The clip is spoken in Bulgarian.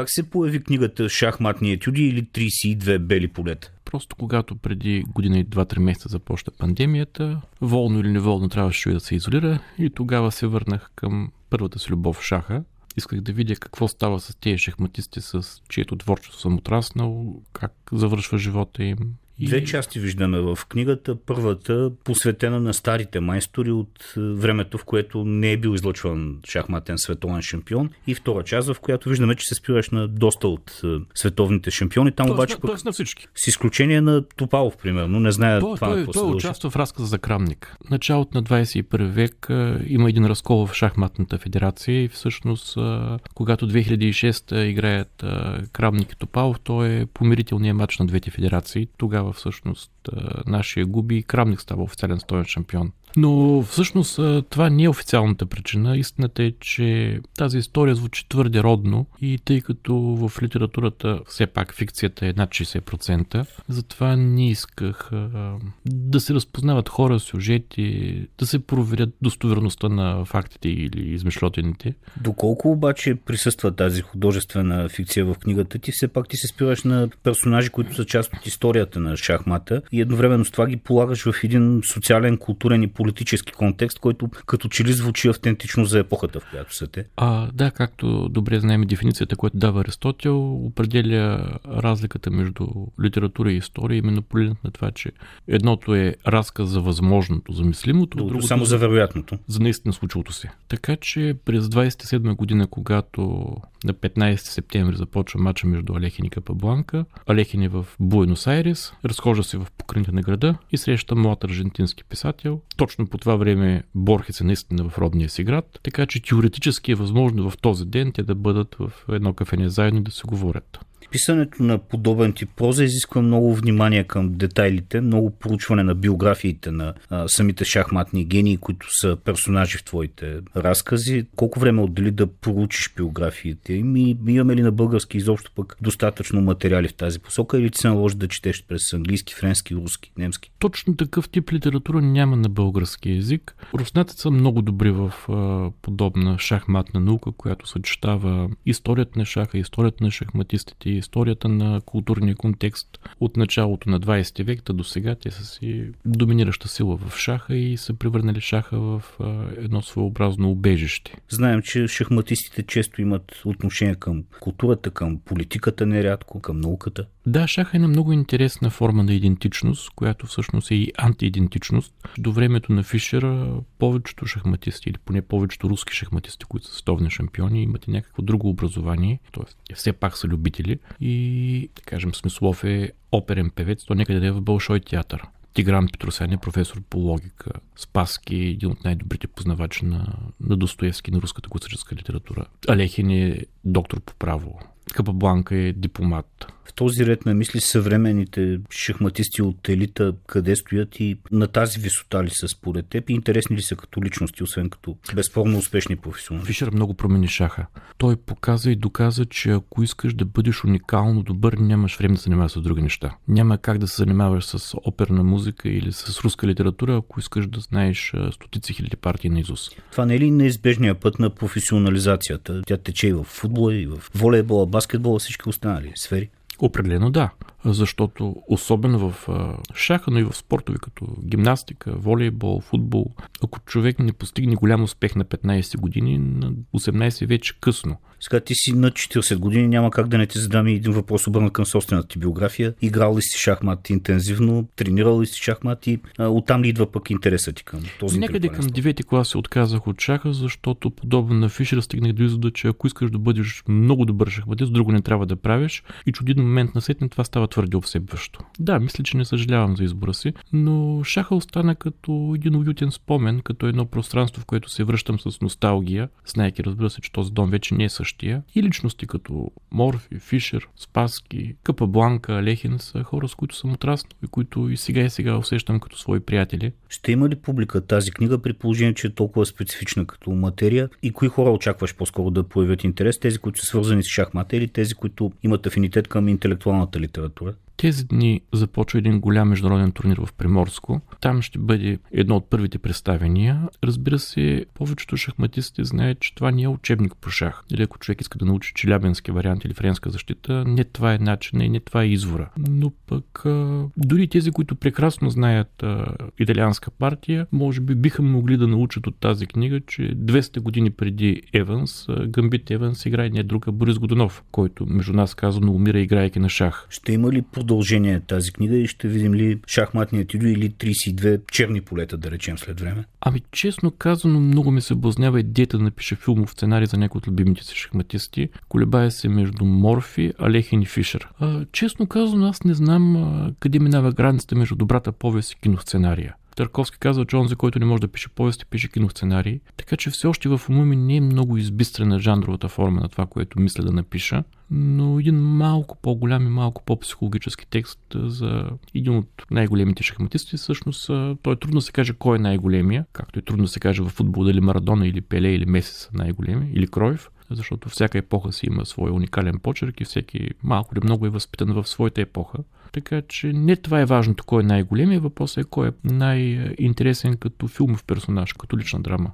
Как се появи книгата Шахматни етюди или 32 бели полета? Просто когато преди година и 2-3 месеца започна пандемията, волно или неволно трябваше да се изолира и тогава се върнах към първата си любов в шаха, исках да видя какво става с тези шахматисти, с чието творчество съм отраснал, как завършва живота им, Две части виждаме в книгата. Първата посветена на старите майстори от е, времето, в което не е бил излъчван шахматен световен шампион. И втора част, в която виждаме, че се спираш на доста от е, световните шампиони. Там тоест, обаче. Тоест, пък, тоест на всички. С изключение на Топалов, примерно. Не знае той, това. Той, какво той, той участва в разказа за Крамник. Началото на 21 век е, има един разкол в шахматната федерация и всъщност, когато 2006 играят Крамник и Топалов, той е помирителният матч на двете федерации. Тогава всъщност, е, нашия губи и Крамник става официален стоен шампион но всъщност това не е официалната причина. Истината е, че тази история звучи твърде родно и тъй като в литературата все пак фикцията е над 60%, затова не исках а, да се разпознават хора, сюжети, да се проверят достоверността на фактите или измишлотените. Доколко обаче присъства тази художествена фикция в книгата ти, все пак ти се спиваш на персонажи, които са част от историята на шахмата и едновременно с това ги полагаш в един социален, културен и политически контекст, който като че ли звучи автентично за епохата, в която са те. А, да, както добре знаем дефиницията, която дава Аристотел, определя разликата между литература и история, именно по на това, че едното е разказ за възможното, за мислимото, другото само е за вероятното. За наистина случилото се. Така че през 27 година, когато на 15 септември започва мача между Алехин и Капабланка, Алехин е в Буенос Айрес, разхожда се в покрините на града и среща млад аржентински писател, точно по това време Борхес е наистина в родния си град, така че теоретически е възможно в този ден те да бъдат в едно кафене заедно и да се говорят. Писането на подобен тип проза изисква много внимание към детайлите, много проучване на биографиите на а, самите шахматни гении, които са персонажи в твоите разкази. Колко време отдели да проучиш биографиите им и имаме ли на български изобщо пък достатъчно материали в тази посока или ти се наложи да четеш през английски, френски, руски, немски? Точно такъв тип литература няма на български язик. Руснаците са много добри в а, подобна шахматна наука, която съчетава историята на шаха, историята на шахматистите историята на културния контекст от началото на 20 век до сега. Те са си доминираща сила в шаха и са превърнали шаха в едно своеобразно убежище. Знаем, че шахматистите често имат отношение към културата, към политиката нерядко, към науката. Да, шаха е на много интересна форма на идентичност, която всъщност е и антиидентичност. До времето на Фишера повечето шахматисти, или поне повечето руски шахматисти, които са световни шампиони, имат и някакво друго образование, т.е. все пак са любители и, да кажем, Смислов е оперен певец, то някъде да е в Бълшой театър. Тигран Петросян е професор по логика. Спаски е един от най-добрите познавачи на, на Достоевски на руската класическа литература. Алехин е доктор по право. Капабланка е дипломат. В този ред на мисли съвременните шахматисти от елита къде стоят и на тази висота ли са според теб и интересни ли са като личности, освен като безспорно успешни професионали? Фишер много промени шаха. Той показа и доказа, че ако искаш да бъдеш уникално добър, нямаш време да се занимаваш с други неща. Няма как да се занимаваш с оперна музика или с руска литература, ако искаш да знаеш стотици хиляди партии на Изус. Това не е ли неизбежният път на професионализацията? Тя тече и в футбола, и в волейбола, баскетбола всички останали сфери. Определено да защото особено в шаха, но и в спортове като гимнастика, волейбол, футбол, ако човек не постигне голям успех на 15 години, на 18 вече късно. Сега ти си на 40 години, няма как да не ти задам и един въпрос обърна към собствената ти биография. Играл ли си шахмат интензивно, тренирал ли си шахмат и а, оттам ли идва пък интереса ти към този Някъде към 9 клас се отказах от шаха, защото подобно на Фишер стигнах до извода, че ако искаш да бъдеш много добър шахматист, друго не трябва да правиш. И чуден момент на след това става твърде обсебващо. Да, мисля, че не съжалявам за избора си, но шаха остана като един уютен спомен, като едно пространство, в което се връщам с носталгия, знаеки разбира се, че този дом вече не е същия. И личности като Морфи, Фишер, Спаски, Капабланка, Лехин са хора, с които съм отраснал и които и сега и сега усещам като свои приятели. Ще има ли публика тази книга при положение, че е толкова специфична като материя и кои хора очакваш по-скоро да появят интерес? Тези, които са свързани с шахмата или тези, които имат афинитет към интелектуалната литература? Тези дни започва един голям международен турнир в Приморско. Там ще бъде едно от първите представения. Разбира се, повечето шахматисти знаят, че това не е учебник по шах. Или ако човек иска да научи челябенски вариант или френска защита, не това е начинът и не това е извора. Но пък дори тези, които прекрасно знаят италианска партия, може би биха могли да научат от тази книга, че 200 години преди Еванс, Гамбит Еванс играе не друга Борис Годунов, който между нас казано умира играйки на шах. Ще има ли под продължение тази книга и ще видим ли шахматният идол или 32 черни полета, да речем, след време? Ами, честно казано, много ми се блазнява идеята да напиша филмов сценарий за някои от любимите си шахматисти. Колебая се между Морфи, Алехин и Фишер. А, честно казано, аз не знам а, къде минава границата между добрата повест и киносценария. Тарковски казва, че он, за който не може да пише повести, пише киносценарии. Така че все още в ума ми не е много избистрена жанровата форма на това, което мисля да напиша, но един малко по-голям и малко по-психологически текст за един от най-големите шахматисти, всъщност той е трудно се каже кой е най-големия, както е трудно да се каже в футбол дали Марадона или Пеле или Меси са най-големи, или Кройв защото всяка епоха си има своя уникален почерк и всеки малко или много е възпитан в своята епоха. Така че не това е важното, кой е най-големия, въпрос е кой е най-интересен като филмов персонаж, като лична драма.